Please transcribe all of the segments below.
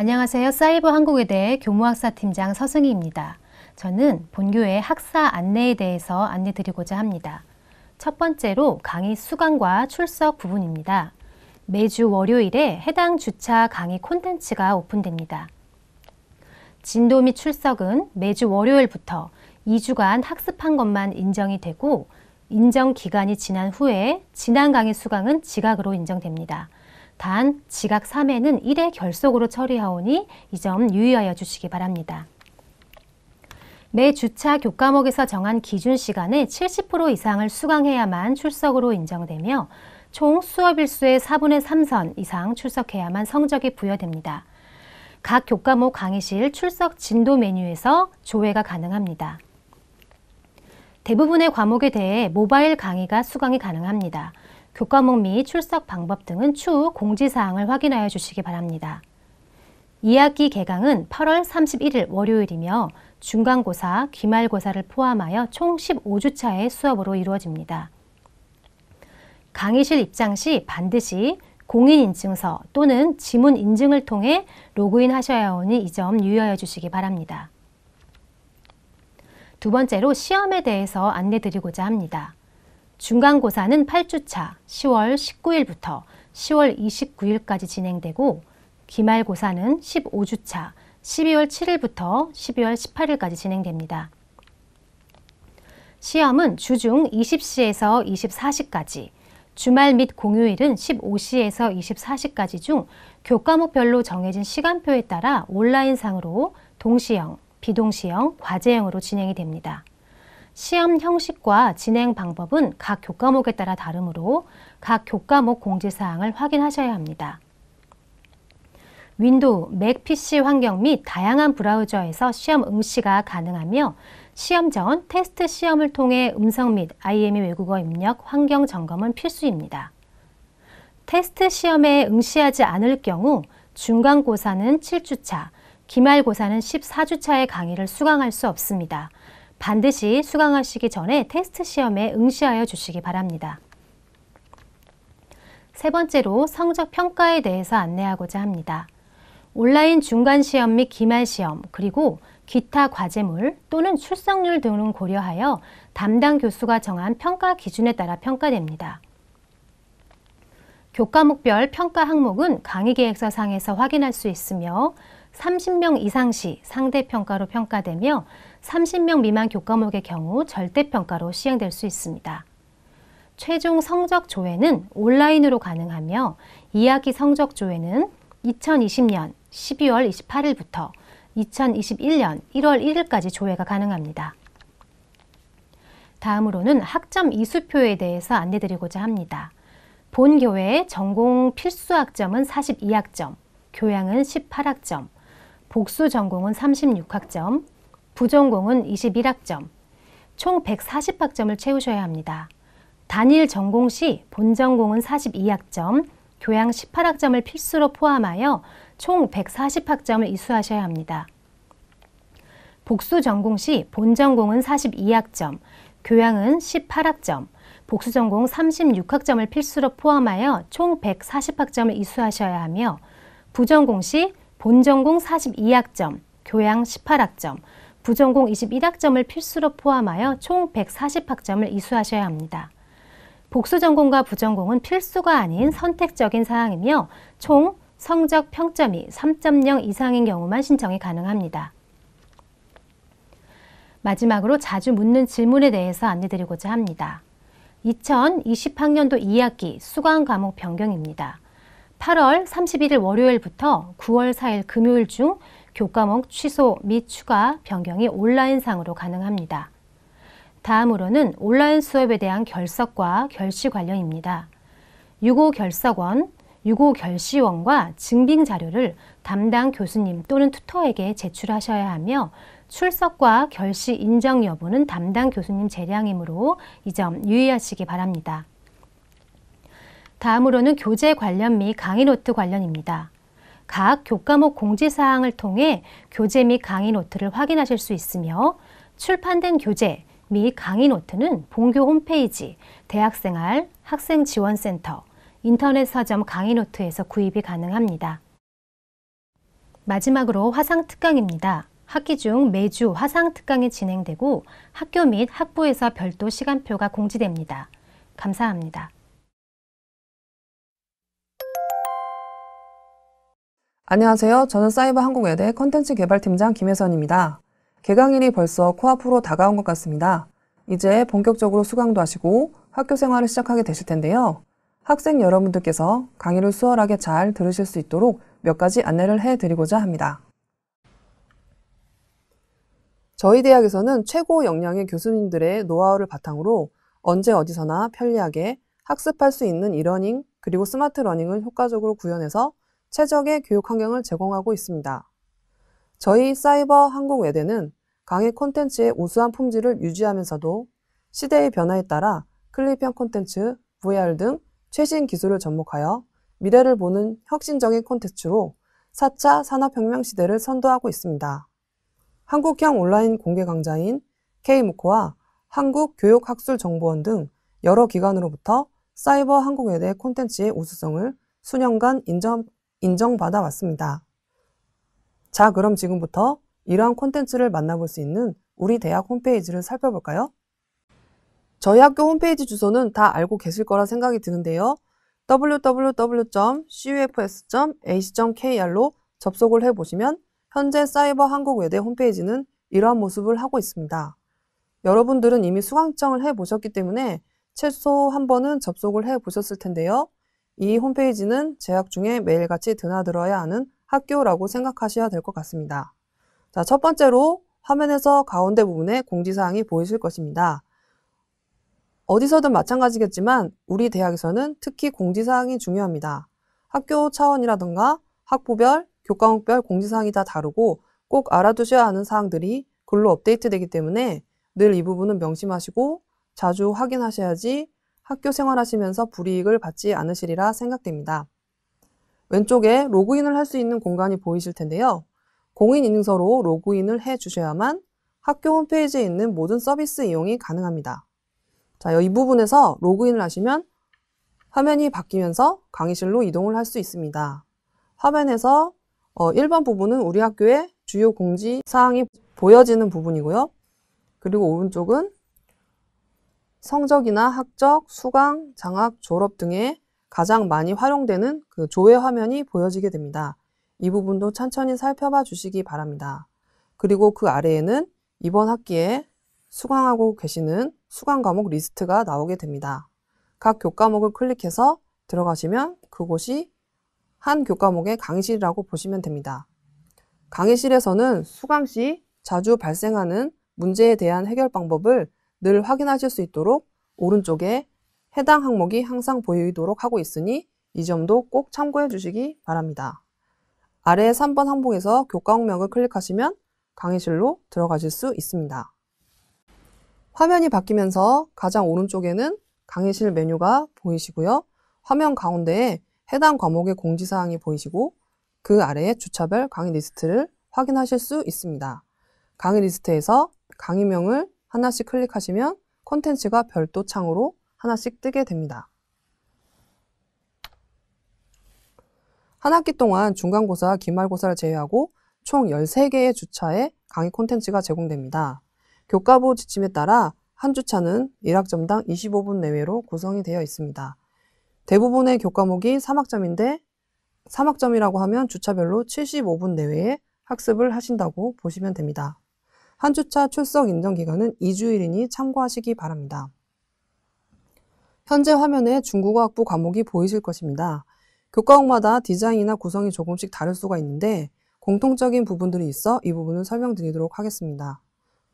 안녕하세요. 사이버 한국에 대해 교무학사 팀장 서승희입니다. 저는 본교의 학사 안내에 대해서 안내 드리고자 합니다. 첫 번째로 강의 수강과 출석 부분입니다. 매주 월요일에 해당 주차 강의 콘텐츠가 오픈됩니다. 진도 및 출석은 매주 월요일부터 2주간 학습한 것만 인정이 되고 인정 기간이 지난 후에 지난 강의 수강은 지각으로 인정됩니다. 단 지각 3회는 1회 결속으로 처리하오니 이 점 유의하여 주시기 바랍니다. 매 주차 교과목에서 정한 기준 시간의 70% 이상을 수강해야만 출석으로 인정되며 총 수업 일수의 4분의 3선 이상 출석해야만 성적이 부여됩니다. 각 교과목 강의실 출석 진도 메뉴에서 조회가 가능합니다. 대부분의 과목에 대해 모바일 강의가 수강이 가능합니다. 교과목 및 출석 방법 등은 추후 공지사항을 확인하여 주시기 바랍니다. 2학기 개강은 8월 31일 월요일이며 중간고사, 기말고사를 포함하여 총 15주차의 수업으로 이루어집니다. 강의실 입장 시 반드시 공인인증서 또는 지문 인증을 통해 로그인하셔야 하니 이 점 유의하여 주시기 바랍니다. 두 번째로 시험에 대해서 안내드리고자 합니다. 중간고사는 8주차 10월 19일부터 10월 29일까지 진행되고 기말고사는 15주차 12월 7일부터 12월 18일까지 진행됩니다. 시험은 주중 20시에서 24시까지, 주말 및 공휴일은 15시에서 24시까지 중 교과목별로 정해진 시간표에 따라 온라인상으로 동시형, 비동시형, 과제형으로 진행이 됩니다. 시험 형식과 진행 방법은 각 교과목에 따라 다르므로 각 교과목 공지사항을 확인하셔야 합니다. 윈도우, 맥 PC 환경 및 다양한 브라우저에서 시험 응시가 가능하며 시험 전 테스트 시험을 통해 음성 및 IME 외국어 입력 환경 점검은 필수입니다. 테스트 시험에 응시하지 않을 경우 중간고사는 7주차, 기말고사는 14주차의 강의를 수강할 수 없습니다. 반드시 수강하시기 전에 테스트 시험에 응시하여 주시기 바랍니다. 세 번째로 성적 평가에 대해서 안내하고자 합니다. 온라인 중간 시험 및 기말 시험, 그리고 기타 과제물 또는 출석률 등을 고려하여 담당 교수가 정한 평가 기준에 따라 평가됩니다. 교과목별 평가 항목은 강의 계획서상에서 확인할 수 있으며 30명 이상 시 상대평가로 평가되며 30명 미만 교과목의 경우 절대평가로 시행될 수 있습니다. 최종 성적 조회는 온라인으로 가능하며 2학기 성적 조회는 2020년 12월 28일부터 2021년 1월 1일까지 조회가 가능합니다. 다음으로는 학점 이수표에 대해서 안내드리고자 합니다. 본 교외의 전공 필수 학점은 42학점, 교양은 18학점, 복수 전공은 36학점, 부전공은 21학점, 총 140학점을 채우셔야 합니다. 단일 전공 시 본전공은 42학점, 교양 18학점을 필수로 포함하여 총 140학점을 이수하셔야 합니다. 복수 전공 시 본전공은 42학점, 교양은 18학점, 복수 전공 36학점을 필수로 포함하여 총 140학점을 이수하셔야 하며 부전공 시 본전공 42학점, 교양 18학점, 부전공 21학점을 필수로 포함하여 총 140학점을 이수하셔야 합니다. 복수 전공과 부전공은 필수가 아닌 선택적인 사항이며 총 성적 평점이 3.0 이상인 경우만 신청이 가능합니다. 마지막으로 자주 묻는 질문에 대해서 안내드리고자 합니다. 2020학년도 2학기 수강 과목 변경입니다. 8월 31일 월요일부터 9월 4일 금요일 중 교과목 취소 및 추가 변경이 온라인상으로 가능합니다. 다음으로는 온라인 수업에 대한 결석과 결시 관련입니다. 유고 결석원, 유고 결시원과 증빙 자료를 담당 교수님 또는 투터에게 제출하셔야 하며 출석과 결시 인정 여부는 담당 교수님 재량이므로 이 점 유의하시기 바랍니다. 다음으로는 교재 관련 및 강의 노트 관련입니다. 각 교과목 공지사항을 통해 교재 및 강의 노트를 확인하실 수 있으며 출판된 교재 및 강의 노트는 본교 홈페이지, 대학생활, 학생지원센터, 인터넷 서점 강의 노트에서 구입이 가능합니다. 마지막으로 화상특강입니다. 학기 중 매주 화상특강이 진행되고 학교 및 학부에서 별도 시간표가 공지됩니다. 감사합니다. 안녕하세요. 저는 사이버 한국외대 컨텐츠 개발팀장 김혜선입니다. 개강일이 벌써 코앞으로 다가온 것 같습니다. 이제 본격적으로 수강도 하시고 학교 생활을 시작하게 되실 텐데요. 학생 여러분들께서 강의를 수월하게 잘 들으실 수 있도록 몇 가지 안내를 해드리고자 합니다. 저희 대학에서는 최고 역량의 교수님들의 노하우를 바탕으로 언제 어디서나 편리하게 학습할 수 있는 이러닝 그리고 스마트 러닝을 효과적으로 구현해서 최적의 교육 환경을 제공하고 있습니다. 저희 사이버 한국외대는 강의 콘텐츠의 우수한 품질을 유지하면서도 시대의 변화에 따라 클리편 콘텐츠, VR 등 최신 기술을 접목하여 미래를 보는 혁신적인 콘텐츠로 4차 산업혁명 시대를 선도하고 있습니다. 한국형 온라인 공개 강좌인 k m o o c 와 한국교육학술정보원 등 여러 기관으로부터 사이버 한국에 대해 콘텐츠의 우수성을 수년간 인정, 인정받아 왔습니다. 자, 그럼 지금부터 이러한 콘텐츠를 만나볼 수 있는 우리 대학 홈페이지를 살펴볼까요? 저희 학교 홈페이지 주소는 다 알고 계실 거라 생각이 드는데요. www.cufs.ac.kr로 접속을 해보시면 현재 사이버 한국외대 홈페이지는 이러한 모습을 하고 있습니다. 여러분들은 이미 수강청을 해보셨기 때문에 최소 한 번은 접속을 해보셨을 텐데요. 이 홈페이지는 재학 중에 매일같이 드나들어야 하는 학교라고 생각하셔야 될 것 같습니다. 자, 첫 번째로 화면에서 가운데 부분에 공지사항이 보이실 것입니다. 어디서든 마찬가지겠지만 우리 대학에서는 특히 공지사항이 중요합니다. 학교 차원이라든가 학부별, 교과목별 공지사항이 다 다르고 꼭 알아두셔야 하는 사항들이 글로 업데이트되기 때문에 늘 이 부분은 명심하시고 자주 확인하셔야지 학교 생활하시면서 불이익을 받지 않으시리라 생각됩니다. 왼쪽에 로그인을 할 수 있는 공간이 보이실 텐데요. 공인인증서로 로그인을 해 주셔야만 학교 홈페이지에 있는 모든 서비스 이용이 가능합니다. 자, 이 부분에서 로그인을 하시면 화면이 바뀌면서 강의실로 이동을 할 수 있습니다. 화면에서 1번 어, 부분은 우리 학교의 주요 공지 사항이 보여지는 부분이고요. 그리고 오른쪽은 성적이나 학적, 수강, 장학, 졸업 등에 가장 많이 활용되는 그 조회 화면이 보여지게 됩니다. 이 부분도 천천히 살펴봐 주시기 바랍니다. 그리고 그 아래에는 이번 학기에 수강하고 계시는 수강 과목 리스트가 나오게 됩니다. 각 교과목을 클릭해서 들어가시면 그곳이 한 교과목의 강의실이라고 보시면 됩니다. 강의실에서는 수강 시 자주 발생하는 문제에 대한 해결 방법을 늘 확인하실 수 있도록 오른쪽에 해당 항목이 항상 보이도록 하고 있으니 이 점도 꼭 참고해 주시기 바랍니다. 아래 3번 항목에서 교과 항목을 클릭하시면 강의실로 들어가실 수 있습니다. 화면이 바뀌면서 가장 오른쪽에는 강의실 메뉴가 보이시고요. 화면 가운데에 해당 과목의 공지사항이 보이시고 그 아래에 주차별 강의 리스트를 확인하실 수 있습니다. 강의 리스트에서 강의명을 하나씩 클릭하시면 콘텐츠가 별도 창으로 하나씩 뜨게 됩니다. 한 학기 동안 중간고사, 기말고사를 제외하고 총 13개의 주차에 강의 콘텐츠가 제공됩니다. 교과부 지침에 따라 한 주차는 1학점당 25분 내외로 구성이 되어 있습니다. 대부분의 교과목이 3학점인데 3학점이라고 하면 주차별로 75분 내외에 학습을 하신다고 보시면 됩니다. 한 주차 출석 인정 기간은 2주일이니 참고하시기 바랍니다. 현재 화면에 중국어학부 과목이 보이실 것입니다. 교과목마다 디자인이나 구성이 조금씩 다를 수가 있는데 공통적인 부분들이 있어 이 부분을 설명드리도록 하겠습니다.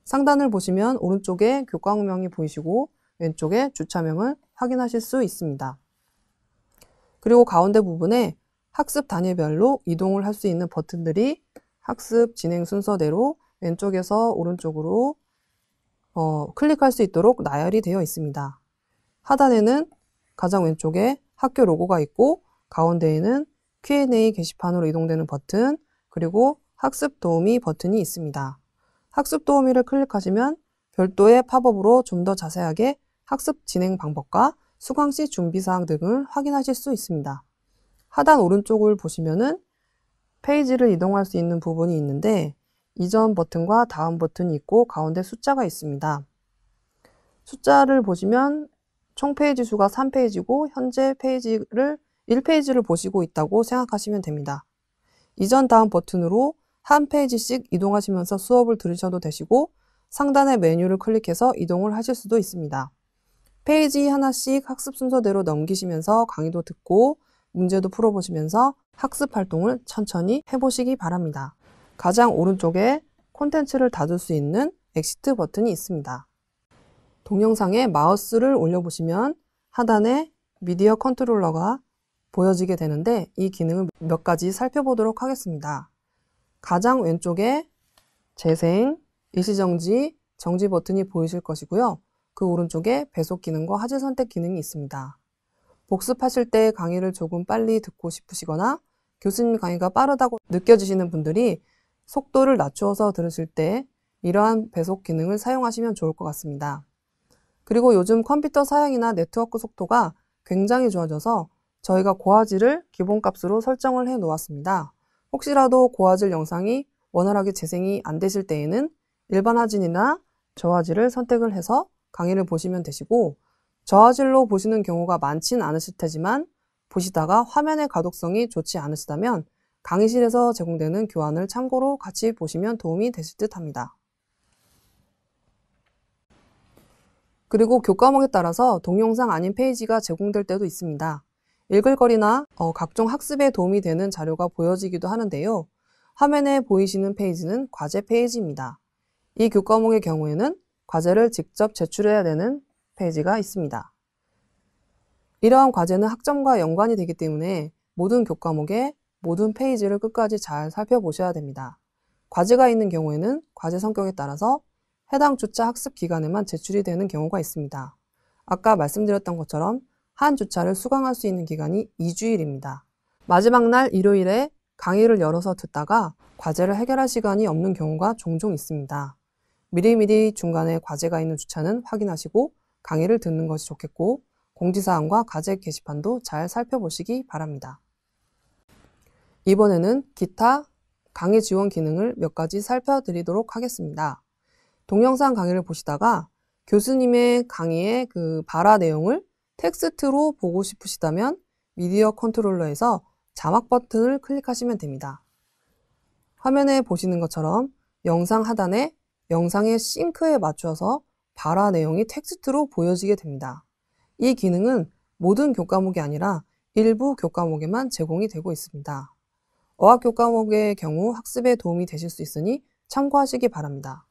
상단을 보시면 오른쪽에 교과목명이 보이시고 왼쪽에 주차명을 확인하실 수 있습니다. 그리고 가운데 부분에 학습 단위별로 이동을 할 수 있는 버튼들이 학습 진행 순서대로 왼쪽에서 오른쪽으로 어, 클릭할 수 있도록 나열이 되어 있습니다. 하단에는 가장 왼쪽에 학교 로고가 있고 가운데에는 Q&A 게시판으로 이동되는 버튼 그리고 학습 도우미 버튼이 있습니다. 학습 도우미를 클릭하시면 별도의 팝업으로 좀 더 자세하게 학습 진행 방법과 수강시 준비사항 등을 확인하실 수 있습니다. 하단 오른쪽을 보시면은 페이지를 이동할 수 있는 부분이 있는데 이전 버튼과 다음 버튼이 있고 가운데 숫자가 있습니다. 숫자를 보시면 총 페이지 수가 3페이지고 현재 페이지를 1페이지를 보시고 있다고 생각하시면 됩니다. 이전 다음 버튼으로 한 페이지씩 이동하시면서 수업을 들으셔도 되시고 상단의 메뉴를 클릭해서 이동을 하실 수도 있습니다. 페이지 하나씩 학습 순서대로 넘기시면서 강의도 듣고 문제도 풀어보시면서 학습 활동을 천천히 해보시기 바랍니다. 가장 오른쪽에 콘텐츠를 닫을 수 있는 엑시트 버튼이 있습니다. 동영상에 마우스를 올려보시면 하단에 미디어 컨트롤러가 보여지게 되는데 이 기능을 몇 가지 살펴보도록 하겠습니다. 가장 왼쪽에 재생, 일시정지, 정지 버튼이 보이실 것이고요. 그 오른쪽에 배속 기능과 화질 선택 기능이 있습니다. 복습하실 때 강의를 조금 빨리 듣고 싶으시거나 교수님 강의가 빠르다고 느껴지시는 분들이 속도를 낮추어서 들으실 때 이러한 배속 기능을 사용하시면 좋을 것 같습니다. 그리고 요즘 컴퓨터 사양이나 네트워크 속도가 굉장히 좋아져서 저희가 고화질을 기본값으로 설정을 해 놓았습니다. 혹시라도 고화질 영상이 원활하게 재생이 안 되실 때에는 일반 화질이나 저화질을 선택을 해서 강의를 보시면 되시고 저화질로 보시는 경우가 많진 않으실 테지만 보시다가 화면의 가독성이 좋지 않으시다면 강의실에서 제공되는 교환을 참고로 같이 보시면 도움이 되실 듯 합니다. 그리고 교과목에 따라서 동영상 아닌 페이지가 제공될 때도 있습니다. 읽을거리나 어, 각종 학습에 도움이 되는 자료가 보여지기도 하는데요. 화면에 보이시는 페이지는 과제 페이지입니다. 이 교과목의 경우에는 과제를 직접 제출해야 되는 페이지가 있습니다. 이러한 과제는 학점과 연관이 되기 때문에 모든 교과목에 모든 페이지를 끝까지 잘 살펴보셔야 됩니다. 과제가 있는 경우에는 과제 성격에 따라서 해당 주차 학습 기간에만 제출이 되는 경우가 있습니다. 아까 말씀드렸던 것처럼 한 주차를 수강할 수 있는 기간이 2주일입니다. 마지막 날 일요일에 강의를 열어서 듣다가 과제를 해결할 시간이 없는 경우가 종종 있습니다. 미리미리 중간에 과제가 있는 주차는 확인하시고 강의를 듣는 것이 좋겠고 공지사항과 과제 게시판도 잘 살펴보시기 바랍니다. 이번에는 기타 강의 지원 기능을 몇 가지 살펴드리도록 하겠습니다. 동영상 강의를 보시다가 교수님의 강의의 그 발화 내용을 텍스트로 보고 싶으시다면 미디어 컨트롤러에서 자막 버튼을 클릭하시면 됩니다. 화면에 보시는 것처럼 영상 하단에 영상의 싱크에 맞춰서 발화 내용이 텍스트로 보여지게 됩니다. 이 기능은 모든 교과목이 아니라 일부 교과목에만 제공이 되고 있습니다. 어학 교과목의 경우 학습에 도움이 되실 수 있으니 참고하시기 바랍니다.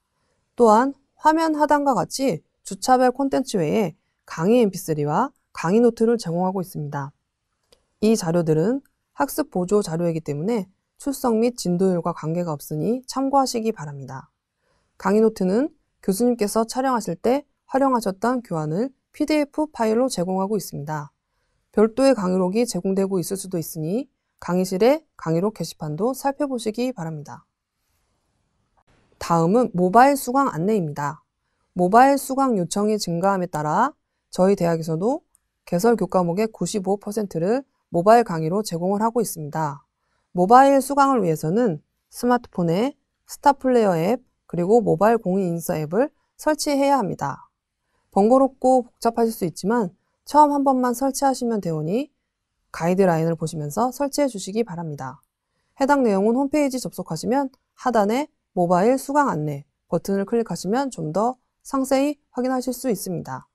또한 화면 하단과 같이 주차별 콘텐츠 외에 강의 mp3와 강의 노트를 제공하고 있습니다. 이 자료들은 학습 보조 자료이기 때문에 출석 및 진도율과 관계가 없으니 참고하시기 바랍니다. 강의 노트는 교수님께서 촬영하실 때 활용하셨던 교환을 PDF 파일로 제공하고 있습니다. 별도의 강의록이 제공되고 있을 수도 있으니 강의실의 강의록 게시판도 살펴보시기 바랍니다. 다음은 모바일 수강 안내입니다. 모바일 수강 요청이 증가함에 따라 저희 대학에서도 개설 교과목의 95%를 모바일 강의로 제공을 하고 있습니다. 모바일 수강을 위해서는 스마트폰에 스타플레이어 앱 그리고 모바일 공인 인사 앱을 설치해야 합니다. 번거롭고 복잡하실 수 있지만 처음 한 번만 설치하시면 되오니 가이드라인을 보시면서 설치해 주시기 바랍니다. 해당 내용은 홈페이지 접속하시면 하단에 모바일 수강 안내 버튼을 클릭하시면 좀 더 상세히 확인하실 수 있습니다.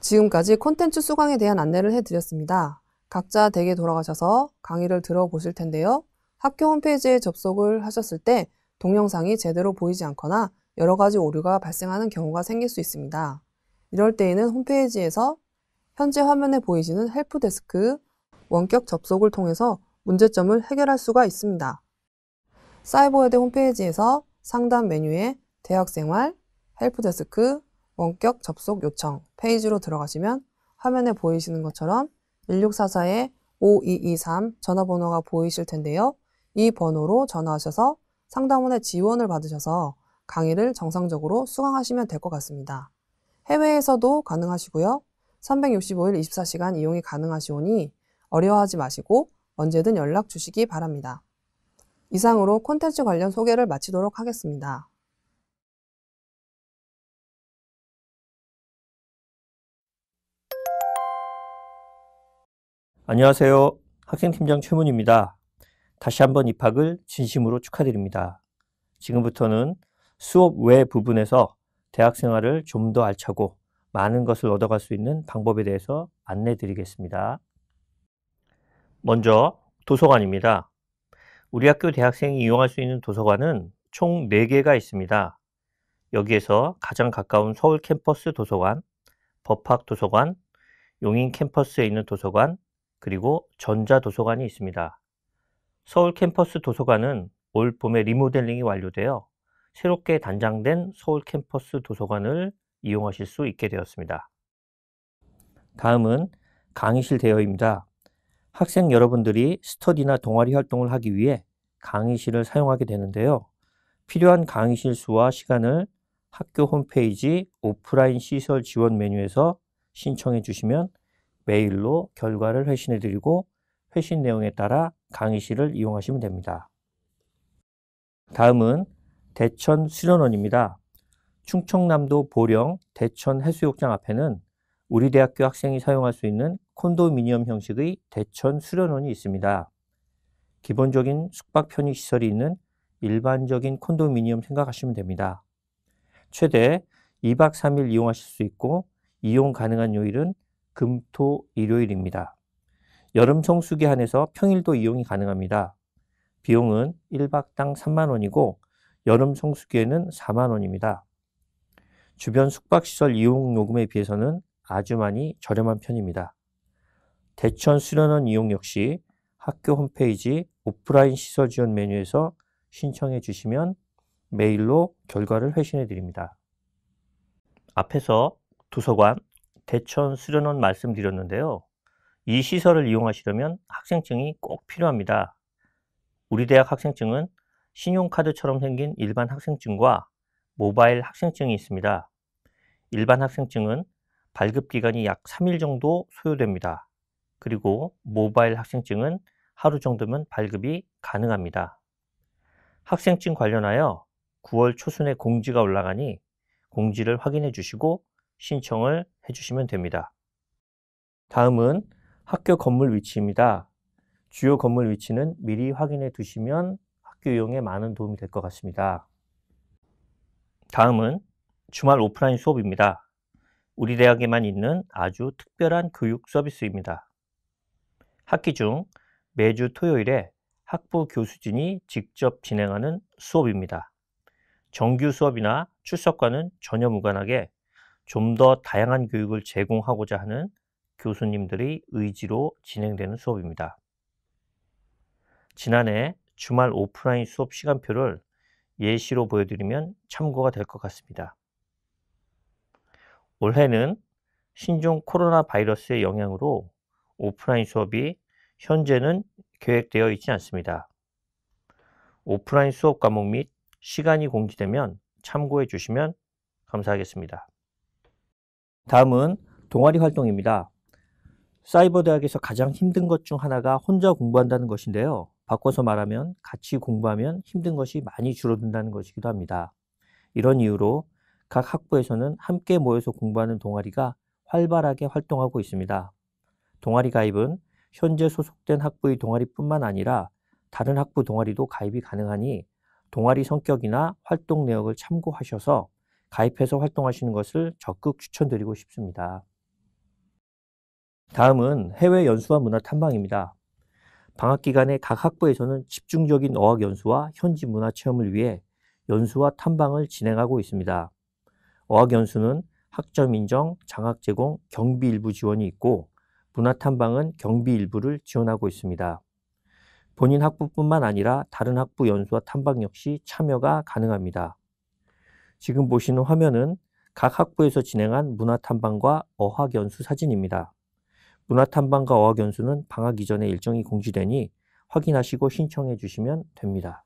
지금까지 콘텐츠 수강에 대한 안내를 해드렸습니다. 각자 댁에 돌아가셔서 강의를 들어보실 텐데요. 학교 홈페이지에 접속을 하셨을 때 동영상이 제대로 보이지 않거나 여러 가지 오류가 발생하는 경우가 생길 수 있습니다. 이럴 때에는 홈페이지에서 현재 화면에 보이시는 헬프데스크 원격 접속을 통해서 문제점을 해결할 수가 있습니다. 사이버웨대 홈페이지에서 상담 메뉴에 대학생활, 헬프데스크, 원격 접속 요청 페이지로 들어가시면 화면에 보이시는 것처럼 1644-5223 전화번호가 보이실 텐데요. 이 번호로 전화하셔서 상담원의 지원을 받으셔서 강의를 정상적으로 수강하시면 될 것 같습니다. 해외에서도 가능하시고요. 365일 24시간 이용이 가능하시오니 어려워하지 마시고 언제든 연락 주시기 바랍니다. 이상으로 콘텐츠 관련 소개를 마치도록 하겠습니다. 안녕하세요. 학생팀장 최문입니다. 다시 한번 입학을 진심으로 축하드립니다. 지금부터는 수업 외 부분에서 대학 생활을 좀 더 알차고 많은 것을 얻어갈 수 있는 방법에 대해서 안내 드리겠습니다. 먼저 도서관입니다. 우리 학교 대학생이 이용할 수 있는 도서관은 총 4개가 있습니다. 여기에서 가장 가까운 서울 캠퍼스 도서관, 법학 도서관, 용인 캠퍼스에 있는 도서관, 그리고 전자도서관이 있습니다. 서울 캠퍼스 도서관은 올 봄에 리모델링이 완료되어 새롭게 단장된 서울 캠퍼스 도서관을 이용하실 수 있게 되었습니다. 다음은 강의실 대여입니다. 학생 여러분들이 스터디나 동아리 활동을 하기 위해 강의실을 사용하게 되는데요. 필요한 강의실 수와 시간을 학교 홈페이지 오프라인 시설 지원 메뉴에서 신청해 주시면 메일로 결과를 회신해 드리고 회신 내용에 따라 강의실을 이용하시면 됩니다. 다음은 대천 수련원입니다. 충청남도 보령 대천 해수욕장 앞에는 우리 대학교 학생이 사용할 수 있는 콘도미니엄 형식의 대천 수련원이 있습니다. 기본적인 숙박 편의 시설이 있는 일반적인 콘도미니엄 생각하시면 됩니다. 최대 2박 3일 이용하실 수 있고 이용 가능한 요일은 금, 토, 일요일입니다. 여름 성수기 한해서 평일도 이용이 가능합니다. 비용은 1박당 3만 원이고 여름 성수기에는 4만 원입니다. 주변 숙박시설 이용요금에 비해서는 아주 많이 저렴한 편입니다. 대천 수련원 이용 역시 학교 홈페이지 오프라인 시설 지원 메뉴에서 신청해 주시면 메일로 결과를 회신해 드립니다. 앞에서 도서관, 대천 수련원 말씀드렸는데요. 이 시설을 이용하시려면 학생증이 꼭 필요합니다. 우리 대학 학생증은 신용카드처럼 생긴 일반 학생증과 모바일 학생증이 있습니다. 일반 학생증은 발급 기간이 약 3일 정도 소요됩니다. 그리고 모바일 학생증은 하루 정도면 발급이 가능합니다. 학생증 관련하여 9월 초순에 공지가 올라가니 공지를 확인해 주시고 신청을 해 주시면 됩니다. 다음은 학교 건물 위치입니다. 주요 건물 위치는 미리 확인해 두시면 학교 이용에 많은 도움이 될 것 같습니다. 다음은 주말 오프라인 수업입니다. 우리 대학에만 있는 아주 특별한 교육 서비스입니다. 학기 중 매주 토요일에 학부 교수진이 직접 진행하는 수업입니다. 정규 수업이나 출석과는 전혀 무관하게 좀 더 다양한 교육을 제공하고자 하는 교수님들의 의지로 진행되는 수업입니다. 지난해 주말 오프라인 수업 시간표를 예시로 보여드리면 참고가 될 것 같습니다. 올해는 신종 코로나 바이러스의 영향으로 오프라인 수업이 현재는 계획되어 있지 않습니다. 오프라인 수업 과목 및 시간이 공지되면 참고해 주시면 감사하겠습니다. 다음은 동아리 활동입니다. 사이버 대학에서 가장 힘든 것 중 하나가 혼자 공부한다는 것인데요. 바꿔서 말하면 같이 공부하면 힘든 것이 많이 줄어든다는 것이기도 합니다. 이런 이유로 각 학부에서는 함께 모여서 공부하는 동아리가 활발하게 활동하고 있습니다. 동아리 가입은 현재 소속된 학부의 동아리뿐만 아니라 다른 학부 동아리도 가입이 가능하니 동아리 성격이나 활동 내역을 참고하셔서 가입해서 활동하시는 것을 적극 추천드리고 싶습니다. 다음은 해외 연수와 문화 탐방입니다. 방학 기간에 각 학부에서는 집중적인 어학 연수와 현지 문화 체험을 위해 연수와 탐방을 진행하고 있습니다. 어학연수는 학점 인정, 장학 제공, 경비 일부 지원이 있고 문화탐방은 경비 일부를 지원하고 있습니다. 본인 학부뿐만 아니라 다른 학부 연수와 탐방 역시 참여가 가능합니다. 지금 보시는 화면은 각 학부에서 진행한 문화탐방과 어학연수 사진입니다. 문화탐방과 어학연수는 방학 이전에 일정이 공지되니 확인하시고 신청해 주시면 됩니다.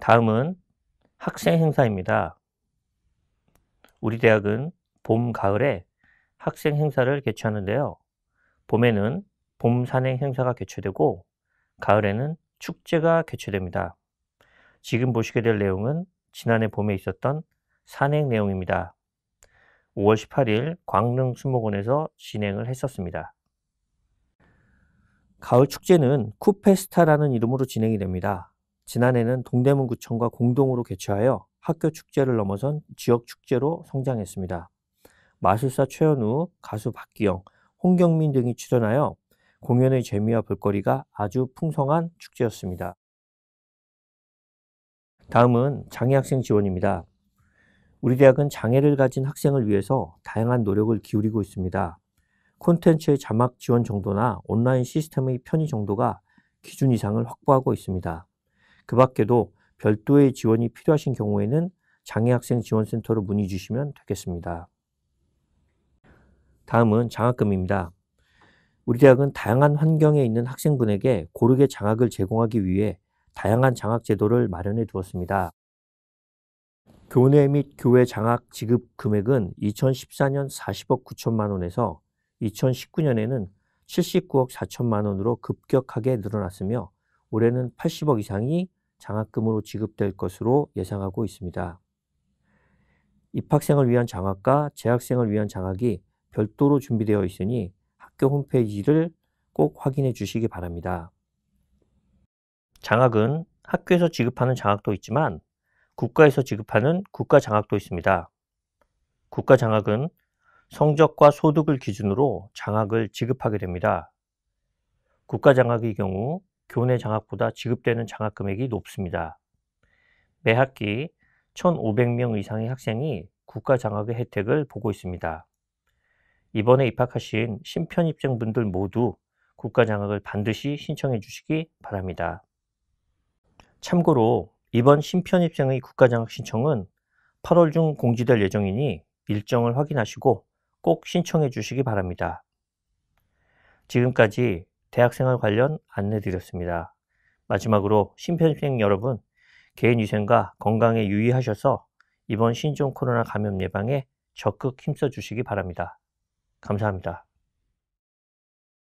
다음은 학생 행사입니다. 우리 대학은 봄, 가을에 학생 행사를 개최하는데요. 봄에는 봄 산행 행사가 개최되고 가을에는 축제가 개최됩니다. 지금 보시게 될 내용은 지난해 봄에 있었던 산행 내용입니다. 5월 18일 광릉 수목원에서 진행을 했었습니다. 가을 축제는 쿠페스타라는 이름으로 진행이 됩니다. 지난해는 동대문구청과 공동으로 개최하여 학교 축제를 넘어선 지역 축제로 성장했습니다. 마술사 최현우, 가수 박기영, 홍경민 등이 출연하여 공연의 재미와 볼거리가 아주 풍성한 축제였습니다. 다음은 장애학생 지원입니다. 우리 대학은 장애를 가진 학생을 위해서 다양한 노력을 기울이고 있습니다. 콘텐츠의 자막 지원 정도나 온라인 시스템의 편의 정도가 기준 이상을 확보하고 있습니다. 그 밖에도 별도의 지원이 필요하신 경우에는 장애학생 지원센터로 문의 주시면 되겠습니다. 다음은 장학금입니다. 우리 대학은 다양한 환경에 있는 학생분에게 고르게 장학을 제공하기 위해 다양한 장학 제도를 마련해 두었습니다. 교내 및 교외 장학 지급 금액은 2014년 40억 9천만 원에서 2019년에는 79억 4천만 원으로 급격하게 늘어났으며 올해는 80억 이상이 장학금으로 지급될 것으로 예상하고 있습니다. 입학생을 위한 장학과 재학생을 위한 장학이 별도로 준비되어 있으니 학교 홈페이지를 꼭 확인해 주시기 바랍니다. 장학은 학교에서 지급하는 장학도 있지만 국가에서 지급하는 국가 장학도 있습니다. 국가 장학은 성적과 소득을 기준으로 장학을 지급하게 됩니다. 국가 장학의 경우 교내 장학보다 지급되는 장학 금액이 높습니다. 매 학기 1,500명 이상의 학생이 국가 장학의 혜택을 보고 있습니다. 이번에 입학하신 신편입생분들 모두 국가 장학을 반드시 신청해 주시기 바랍니다. 참고로 이번 신편입생의 국가 장학 신청은 8월 중 공지될 예정이니 일정을 확인하시고 꼭 신청해 주시기 바랍니다. 지금까지 대학생활 관련 안내드렸습니다. 마지막으로 심편생 여러분, 개인 위생과 건강에 유의하셔서 이번 신종 코로나 감염 예방에 적극 힘써 주시기 바랍니다. 감사합니다.